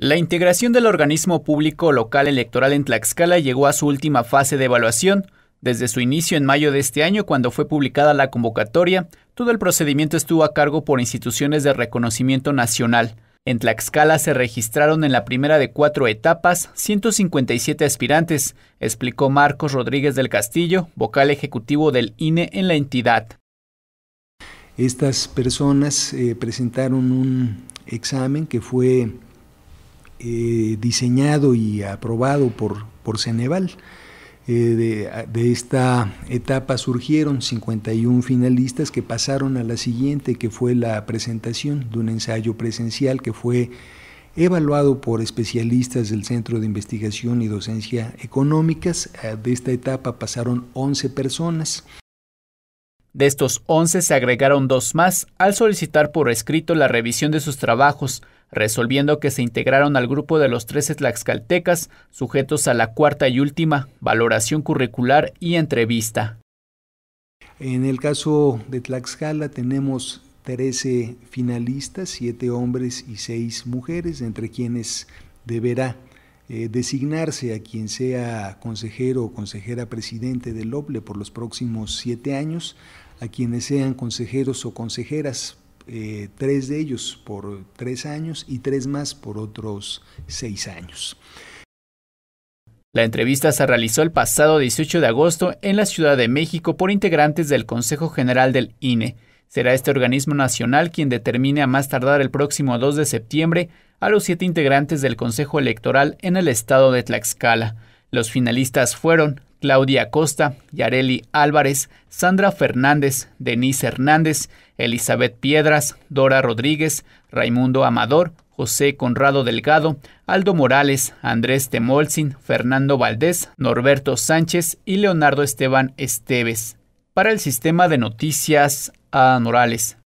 La integración del organismo público local electoral en Tlaxcala llegó a su última fase de evaluación. Desde su inicio en mayo de este año, cuando fue publicada la convocatoria, todo el procedimiento estuvo a cargo por instituciones de reconocimiento nacional. En Tlaxcala se registraron en la primera de cuatro etapas 157 aspirantes, explicó Marcos Rodríguez del Castillo, vocal ejecutivo del INE en la entidad. Estas personas eh, presentaron un examen que fue eh, diseñado y aprobado por, por Ceneval. Eh, de, esta etapa surgieron 51 finalistas que pasaron a la siguiente, que fue la presentación de un ensayo presencial que fue evaluado por especialistas del Centro de Investigación y Docencia Económicas. Eh, de esta etapa pasaron 11 personas. De estos 11 se agregaron dos más al solicitar por escrito la revisión de sus trabajos resolviendo que se integraron al grupo de los 13 tlaxcaltecas sujetos a la cuarta y última valoración curricular y entrevista. En el caso de Tlaxcala tenemos 13 finalistas, 7 hombres y 6 mujeres, entre quienes deberá eh, designarse a quien sea consejero o consejera presidente del OPLE por los próximos 7 años, a quienes sean consejeros o consejeras eh, tres de ellos por tres años y tres más por otros seis años. La entrevista se realizó el pasado 18 de agosto en la Ciudad de México por integrantes del Consejo General del INE. Será este organismo nacional quien determine a más tardar el próximo 2 de septiembre a los siete integrantes del Consejo Electoral en el estado de Tlaxcala. Los finalistas fueron Claudia Costa, Yareli Álvarez, Sandra Fernández, Denise Hernández, Elizabeth Piedras, Dora Rodríguez, Raimundo Amador, José Conrado Delgado, Aldo Morales, Andrés Temolsin, Fernando Valdés, Norberto Sánchez y Leonardo Esteban Esteves. Para el sistema de noticias, a ah,